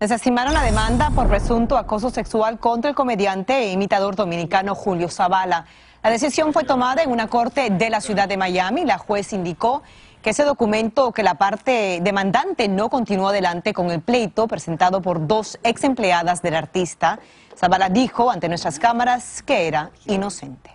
Desestimaron la demanda por presunto acoso sexual contra el comediante e imitador dominicano Julio Zavala. La decisión fue tomada en una corte de la ciudad de Miami. La juez indicó que ese documento que la parte demandante no continuó adelante con el pleito presentado por dos ex empleadas del artista. Zavala dijo ante nuestras cámaras que era inocente.